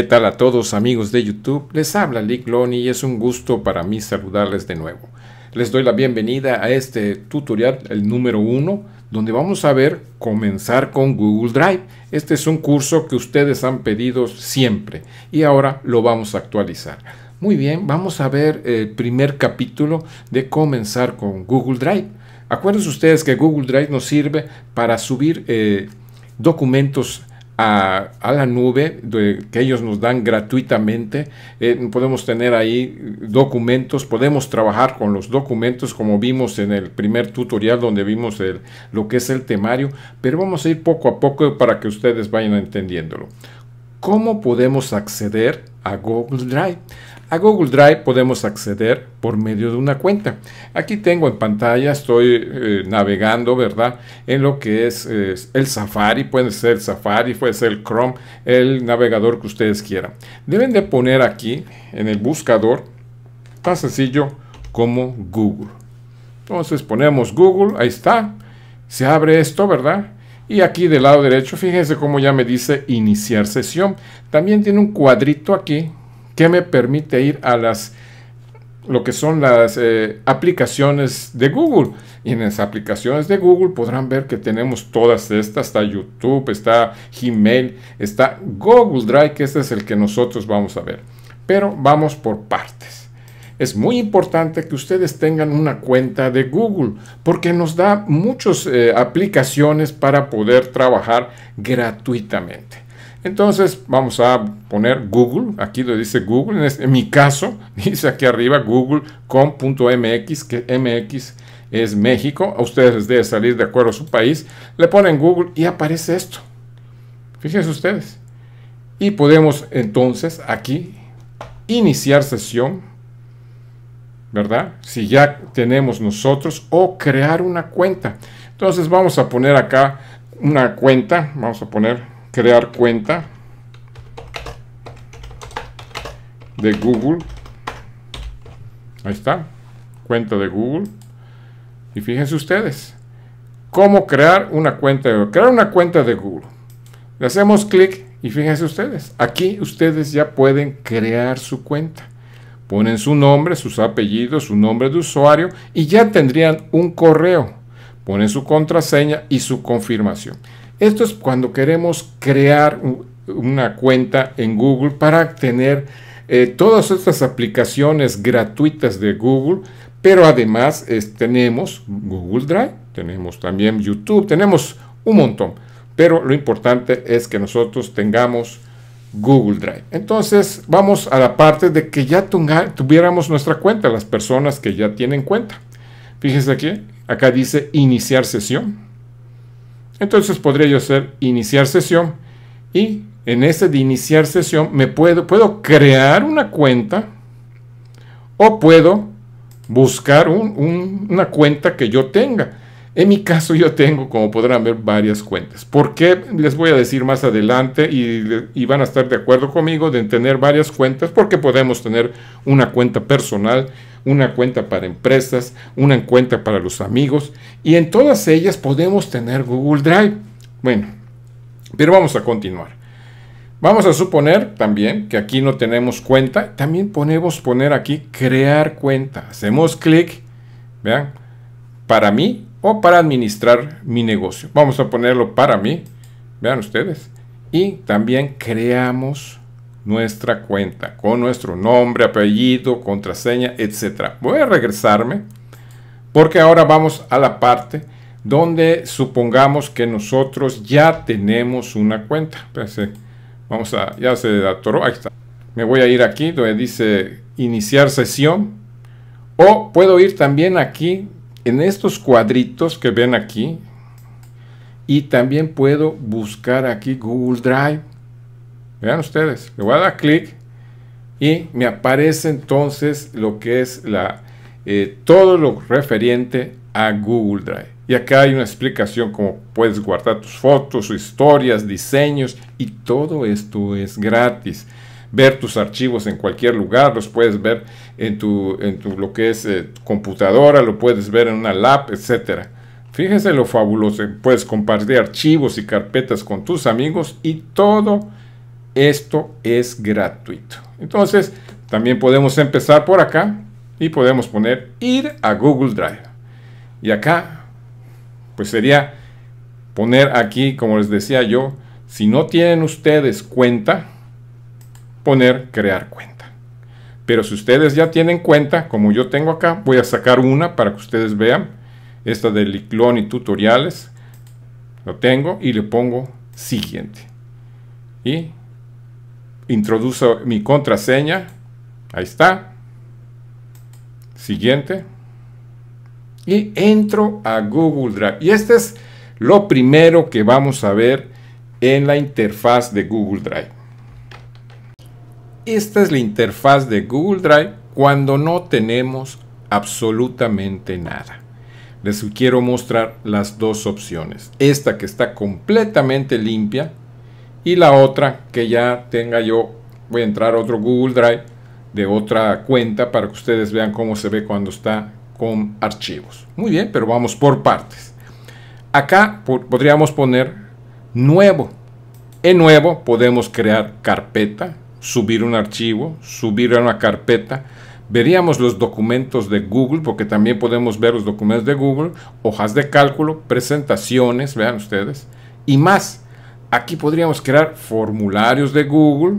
¿Qué tal a todos amigos de YouTube? Les habla Lick Loni y es un gusto para mí saludarles de nuevo. Les doy la bienvenida a este tutorial, el número uno, donde vamos a ver comenzar con Google Drive. Este es un curso que ustedes han pedido siempre y ahora lo vamos a actualizar. Muy bien, vamos a ver el primer capítulo de comenzar con Google Drive. Acuérdense ustedes que Google Drive nos sirve para subir eh, documentos a, la nube de, que ellos nos dan gratuitamente. Eh, podemos tener ahí documentos, podemos trabajar con los documentos como vimos en el primer tutorial donde vimos el, lo que es el temario, pero vamos a ir poco a poco para que ustedes vayan entendiéndolo. ¿Cómo podemos acceder a Google Drive. A Google Drive podemos acceder por medio de una cuenta. Aquí tengo en pantalla, estoy eh, navegando, ¿verdad? En lo que es el Safari, puede ser el Safari, puede ser el Chrome, el navegador que ustedes quieran. Deben de poner aquí en el buscador, tan sencillo como Google. Entonces ponemos Google, ahí está. Se abre esto, ¿verdad? Y aquí del lado derecho, fíjense cómo ya me dice iniciar sesión. También tiene un cuadrito aquí que me permite ir a las lo que son las eh, aplicaciones de Google. Y en las aplicaciones de Google podrán ver que tenemos todas estas. Está YouTube, está Gmail, está Google Drive, que este es el que nosotros vamos a ver. Pero vamos por partes es muy importante que ustedes tengan una cuenta de Google porque nos da muchas eh, aplicaciones para poder trabajar gratuitamente. Entonces vamos a poner Google, aquí lo dice Google, en, mi caso dice aquí arriba google.com.mx, que MX es México, a ustedes les debe salir de acuerdo a su país, le ponen Google y aparece esto. Fíjense ustedes. Y podemos entonces aquí iniciar sesión ¿verdad? Si ya tenemos nosotros o crear una cuenta. Entonces vamos a poner acá una cuenta, vamos a poner crear cuenta de Google. Ahí está, cuenta de Google. Y fíjense ustedes, cómo crear una cuenta de crear una cuenta de Google. Le hacemos clic y fíjense ustedes, aquí ustedes ya pueden crear su cuenta. Ponen su nombre, sus apellidos, su nombre de usuario y ya tendrían un correo. Ponen su contraseña y su confirmación. Esto es cuando queremos crear una cuenta en Google para tener eh, todas estas aplicaciones gratuitas de Google, pero además tenemos Google Drive, tenemos también YouTube, tenemos un montón. Pero lo importante es que nosotros tengamos Google Drive. Entonces vamos a la parte de que ya tuviéramos nuestra cuenta, las personas que ya tienen cuenta. Fíjense aquí, acá dice iniciar sesión. Entonces podría yo hacer iniciar sesión y en ese de iniciar sesión me puedo, puedo crear una cuenta o puedo buscar una cuenta que yo tenga. En mi caso yo tengo, como podrán ver, varias cuentas. ¿Por qué? Les voy a decir más adelante y, van a estar de acuerdo conmigo de tener varias cuentas porque podemos tener una cuenta personal, una cuenta para empresas, una cuenta para los amigos y en todas ellas podemos tener Google Drive. Bueno, pero vamos a continuar. Vamos a suponer también que aquí no tenemos cuenta. También podemos poner aquí crear cuenta. Hacemos clic. Vean, para mí o para administrar mi negocio. Vamos a ponerlo para mí, vean ustedes. Y también creamos nuestra cuenta con nuestro nombre, apellido, contraseña, etc. Voy a regresarme porque ahora vamos a la parte donde supongamos que nosotros ya tenemos una cuenta. vamos a, ya se atoró, ahí está. Me voy a ir aquí donde dice iniciar sesión. O puedo ir también aquí en estos cuadritos que ven aquí y también puedo buscar aquí Google Drive. Vean ustedes, le voy a dar clic y me aparece entonces lo que es la, eh, todo lo referente a Google Drive. Y acá hay una explicación cómo puedes guardar tus fotos, historias, diseños y todo esto es gratis ver tus archivos en cualquier lugar, los puedes ver en tu, tu lo que es eh, computadora, lo puedes ver en una lab, etcétera. Fíjese lo fabuloso, puedes compartir archivos y carpetas con tus amigos y todo esto es gratuito. Entonces, también podemos empezar por acá y podemos poner ir a Google Drive. Y acá, pues sería poner aquí, como les decía yo, si no tienen ustedes cuenta, poner crear cuenta. Pero si ustedes ya tienen cuenta, como yo tengo acá, voy a sacar una para que ustedes vean. Esta de Liclón y tutoriales. Lo tengo y le pongo siguiente. Y introduzo mi contraseña. Ahí está. Siguiente. Y entro a Google Drive. Y este es lo primero que vamos a ver en la interfaz de Google Drive. Esta es la interfaz de Google Drive cuando no tenemos absolutamente nada. Les quiero mostrar las dos opciones. Esta que está completamente limpia y la otra que ya tenga yo. Voy a entrar a otro Google Drive de otra cuenta para que ustedes vean cómo se ve cuando está con archivos. Muy bien, pero vamos por partes. Acá podríamos poner nuevo. En nuevo podemos crear carpeta, subir un archivo, subir a una carpeta. Veríamos los documentos de Google, porque también podemos ver los documentos de Google, hojas de cálculo, presentaciones, vean ustedes, y más. Aquí podríamos crear formularios de Google,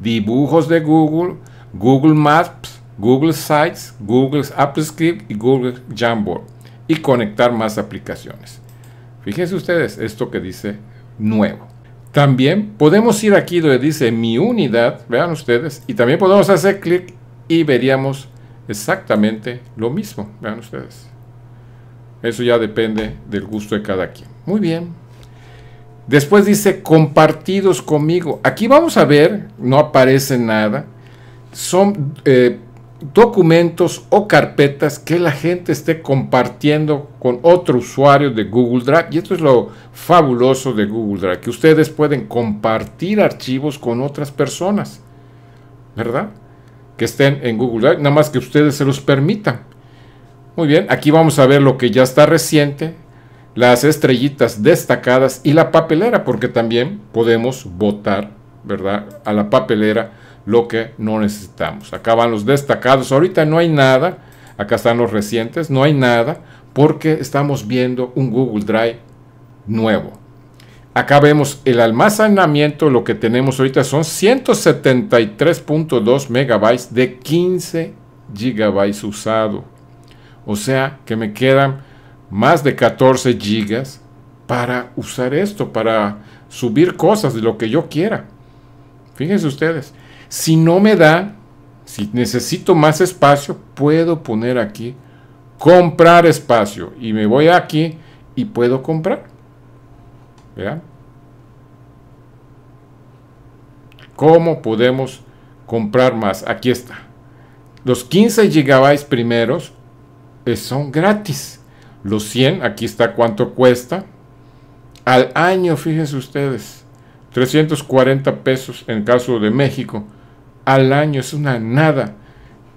dibujos de Google, Google Maps, Google Sites, Google Script y Google Jamboard y conectar más aplicaciones. Fíjense ustedes esto que dice nuevo. También podemos ir aquí donde dice mi unidad, vean ustedes, y también podemos hacer clic y veríamos exactamente lo mismo, vean ustedes. Eso ya depende del gusto de cada quien. Muy bien. Después dice compartidos conmigo. Aquí vamos a ver, no aparece nada. Son eh, documentos o carpetas que la gente esté compartiendo con otro usuario de Google Drive. Y esto es lo fabuloso de Google Drive, que ustedes pueden compartir archivos con otras personas, ¿verdad? Que estén en Google Drive, nada más que ustedes se los permitan. Muy bien, aquí vamos a ver lo que ya está reciente, las estrellitas destacadas y la papelera, porque también podemos votar, ¿verdad? A la papelera lo que no necesitamos. Acá van los destacados. Ahorita no hay nada. Acá están los recientes. No hay nada porque estamos viendo un Google Drive nuevo. Acá vemos el almacenamiento, lo que tenemos ahorita son 173.2 megabytes de 15 gigabytes usado. O sea que me quedan más de 14 gigas para usar esto, para subir cosas de lo que yo quiera. Fíjense ustedes. Si no me da, si necesito más espacio, puedo poner aquí comprar espacio y me voy aquí y puedo comprar. ¿Vean? ¿Cómo podemos comprar más? Aquí está. Los 15 GB primeros eh, son gratis. Los 100, aquí está cuánto cuesta. Al año, fíjense ustedes, 340 pesos en caso de México al año, es una nada.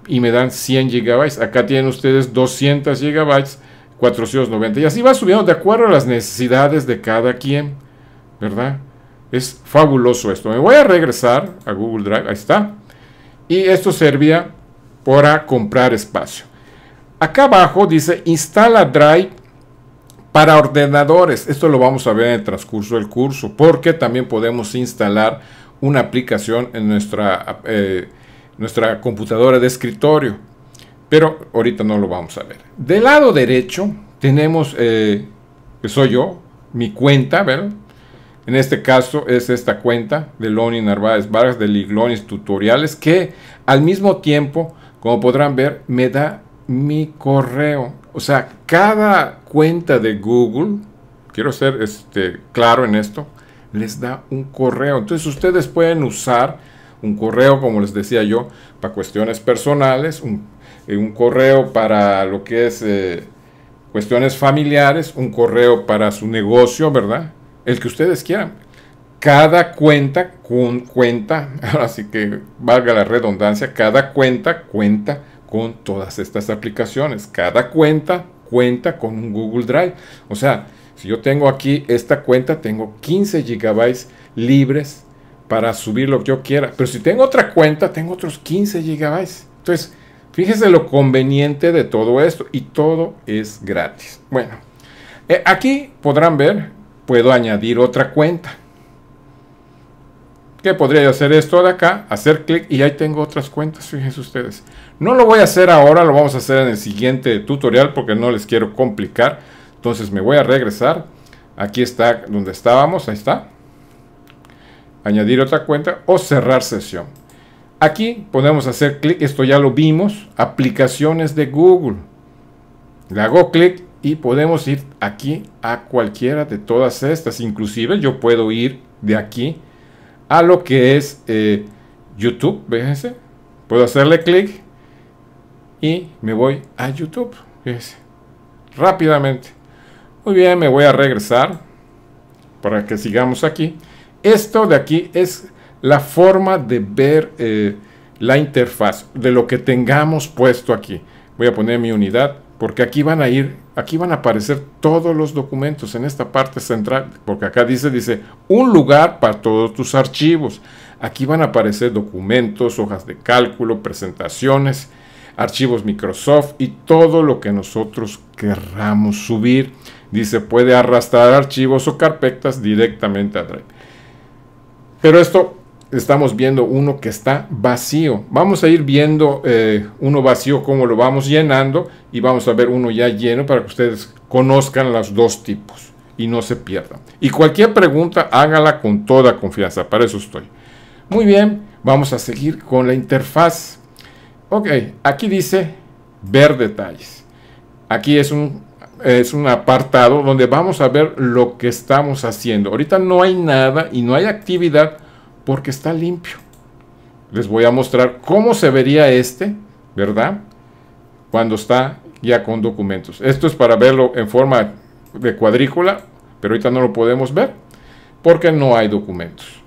Y me dan 100 gigabytes. Acá tienen ustedes 200 gigabytes, 490. Y así va subiendo de acuerdo a las necesidades de cada quien, ¿verdad? Es fabuloso esto. Me voy a regresar a Google Drive, ahí está. Y esto servía para comprar espacio. Acá abajo dice instala Drive para ordenadores. Esto lo vamos a ver en el transcurso del curso, porque también podemos instalar una aplicación en nuestra, eh, nuestra computadora de escritorio. Pero ahorita no lo vamos a ver. Del lado derecho tenemos, eh, que soy yo, mi cuenta, ¿verdad? En este caso es esta cuenta de Loni Narváez Vargas de Liglonis Tutoriales que al mismo tiempo, como podrán ver, me da mi correo. O sea, cada cuenta de Google, quiero ser este, claro en esto, les da un correo. Entonces ustedes pueden usar un correo, como les decía yo, para cuestiones personales, un, eh, correo para lo que es eh, cuestiones familiares, un correo para su negocio, ¿verdad? El que ustedes quieran. Cada cuenta con cuenta, así que valga la redundancia, cada cuenta cuenta con todas estas aplicaciones. Cada cuenta cuenta con un Google Drive. O sea, si yo tengo aquí esta cuenta, tengo 15 GB libres para subir lo que yo quiera. Pero si tengo otra cuenta, tengo otros 15 GB. Entonces, fíjese lo conveniente de todo esto. Y todo es gratis. Bueno, eh, aquí podrán ver, puedo añadir otra cuenta. Qué podría hacer esto de acá, hacer clic y ahí tengo otras cuentas, fíjense ustedes. No lo voy a hacer ahora, lo vamos a hacer en el siguiente tutorial porque no les quiero complicar. Entonces me voy a regresar. Aquí está donde estábamos, ahí está. Añadir otra cuenta o cerrar sesión. Aquí podemos hacer clic, esto ya lo vimos, aplicaciones de Google. Le hago clic y podemos ir aquí a cualquiera de todas estas. Inclusive yo puedo ir de aquí a lo que es eh, YouTube, fíjense. Puedo hacerle clic y me voy a YouTube, fíjense. Rápidamente. Muy bien, me voy a regresar para que sigamos aquí. Esto de aquí es la forma de ver eh, la interfaz de lo que tengamos puesto aquí. Voy a poner mi unidad porque aquí van a ir, aquí van a aparecer todos los documentos en esta parte central, porque acá dice, dice, un lugar para todos tus archivos. Aquí van a aparecer documentos, hojas de cálculo, presentaciones, archivos Microsoft y todo lo que nosotros querramos subir. Dice, puede arrastrar archivos o carpetas directamente a Drive. Pero esto estamos viendo uno que está vacío. Vamos a ir viendo eh, uno vacío, como lo vamos llenando y vamos a ver uno ya lleno para que ustedes conozcan los dos tipos y no se pierdan. Y cualquier pregunta, hágala con toda confianza, para eso estoy. Muy bien, vamos a seguir con la interfaz. Ok, aquí dice ver detalles. Aquí es un es un apartado donde vamos a ver lo que estamos haciendo. Ahorita no hay nada y no hay actividad porque está limpio. Les voy a mostrar cómo se vería este, ¿verdad? Cuando está ya con documentos. Esto es para verlo en forma de cuadrícula, pero ahorita no lo podemos ver porque no hay documentos.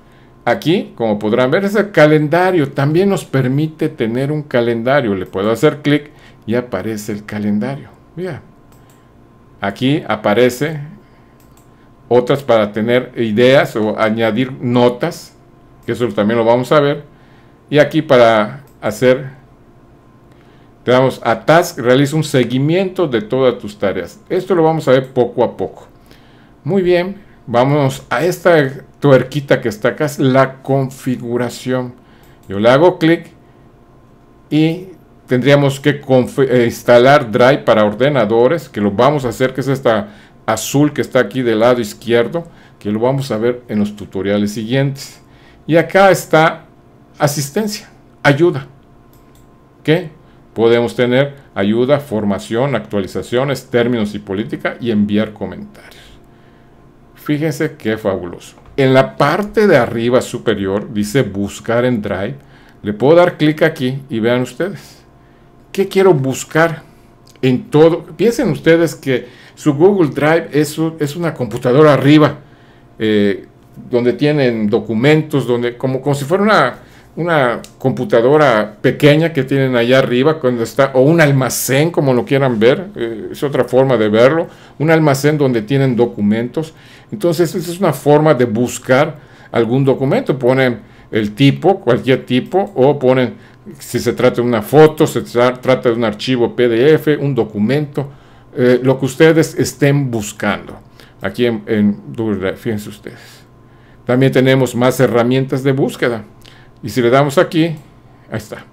Aquí, como podrán ver, es el calendario. También nos permite tener un calendario. Le puedo hacer clic y aparece el calendario. Mira, Aquí aparece otras para tener ideas o añadir notas, que eso también lo vamos a ver. Y aquí para hacer, te damos a Task, realiza un seguimiento de todas tus tareas. Esto lo vamos a ver poco a poco. Muy bien, vamos a esta tuerquita que está acá, es la configuración. Yo le hago clic y tendríamos que eh, instalar Drive para ordenadores, que lo vamos a hacer, que es esta azul que está aquí del lado izquierdo, que lo vamos a ver en los tutoriales siguientes. Y acá está asistencia, ayuda, ¿Qué? podemos tener ayuda, formación, actualizaciones, términos y política y enviar comentarios. Fíjense qué fabuloso. En la parte de arriba superior dice buscar en Drive. Le puedo dar clic aquí y vean ustedes ¿Qué quiero buscar en todo? Piensen ustedes que su Google Drive es, es una computadora arriba, eh, donde tienen documentos, donde, como, como si fuera una, computadora pequeña que tienen allá arriba cuando está o un almacén como lo quieran ver eh, es otra forma de verlo un almacén donde tienen documentos entonces esa es una forma de buscar algún documento ponen el tipo cualquier tipo o ponen si se trata de una foto, se trata de un archivo PDF, un documento, eh, lo que ustedes estén buscando. Aquí en, Google Drive, fíjense ustedes. También tenemos más herramientas de búsqueda. Y si le damos aquí, ahí está.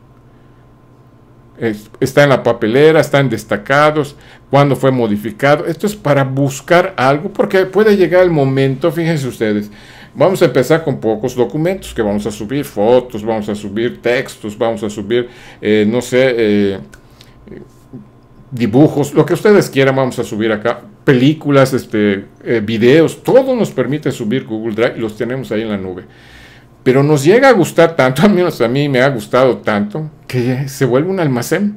está en la papelera, está en destacados, cuándo fue modificado. Esto es para buscar algo, porque puede llegar el momento, fíjense ustedes, Vamos a empezar con pocos documentos que vamos a subir, fotos, vamos a subir textos, vamos a subir, eh, no sé, eh, eh, dibujos, lo que ustedes quieran, vamos a subir acá, películas, este, videos, todo nos permite subir Google Drive y los tenemos ahí en la nube. Pero nos llega a gustar tanto, al menos a mí me ha gustado tanto, que se vuelve un almacén.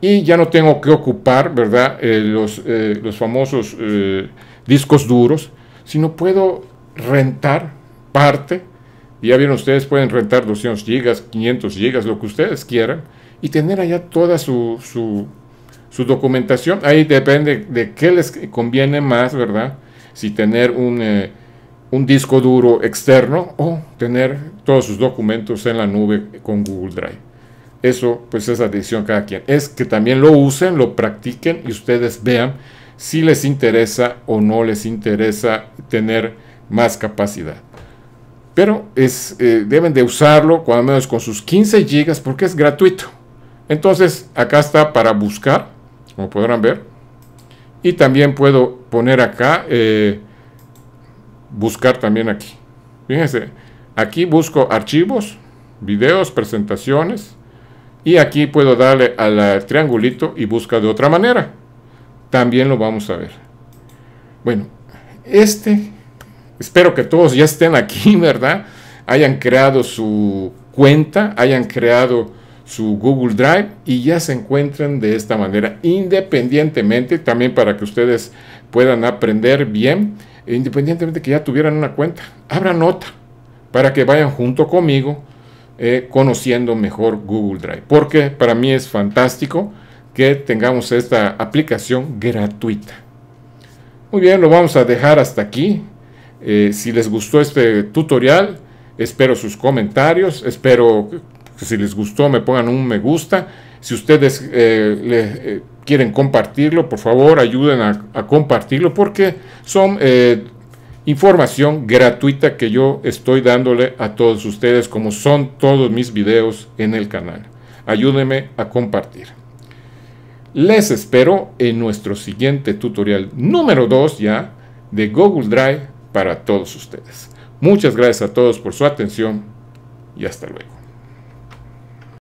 Y ya no tengo que ocupar, ¿verdad? los, los famosos discos duros, sino puedo rentar parte. Ya vieron, ustedes pueden rentar 200 gigas, 500 gigas, lo que ustedes quieran, y tener allá toda su, su, documentación. Ahí depende de qué les conviene más, ¿verdad? Si tener eh, un, disco duro externo o tener todos sus documentos en la nube con Google Drive. Eso pues es la decisión cada quien. Es que también lo usen, lo practiquen y ustedes vean si les interesa o no les interesa tener más capacidad. Pero es, eh, deben de usarlo cuando menos con sus 15 GB porque es gratuito. Entonces acá está para buscar, como podrán ver. Y también puedo poner acá, eh, buscar también aquí. Fíjense, aquí busco archivos, videos, presentaciones. Y aquí puedo darle al triangulito y busca de otra manera. También lo vamos a ver. Bueno, este Espero que todos ya estén aquí, ¿verdad? Hayan creado su cuenta, hayan creado su Google Drive y ya se encuentren de esta manera, independientemente, también para que ustedes puedan aprender bien, independientemente que ya tuvieran una cuenta, abran nota para que vayan junto conmigo eh, conociendo mejor Google Drive, porque para mí es fantástico que tengamos esta aplicación gratuita. Muy bien, lo vamos a dejar hasta aquí. Eh, si les gustó este tutorial, espero sus comentarios, espero que si les gustó me pongan un me gusta. Si ustedes eh, eh, quieren compartirlo, por favor ayuden a, compartirlo porque son información gratuita que yo estoy dándole a todos ustedes como son todos mis videos en el canal. Ayúdenme a compartir. Les espero en nuestro siguiente tutorial número 2 ya de Google Drive para todos ustedes. Muchas gracias a todos por su atención y hasta luego.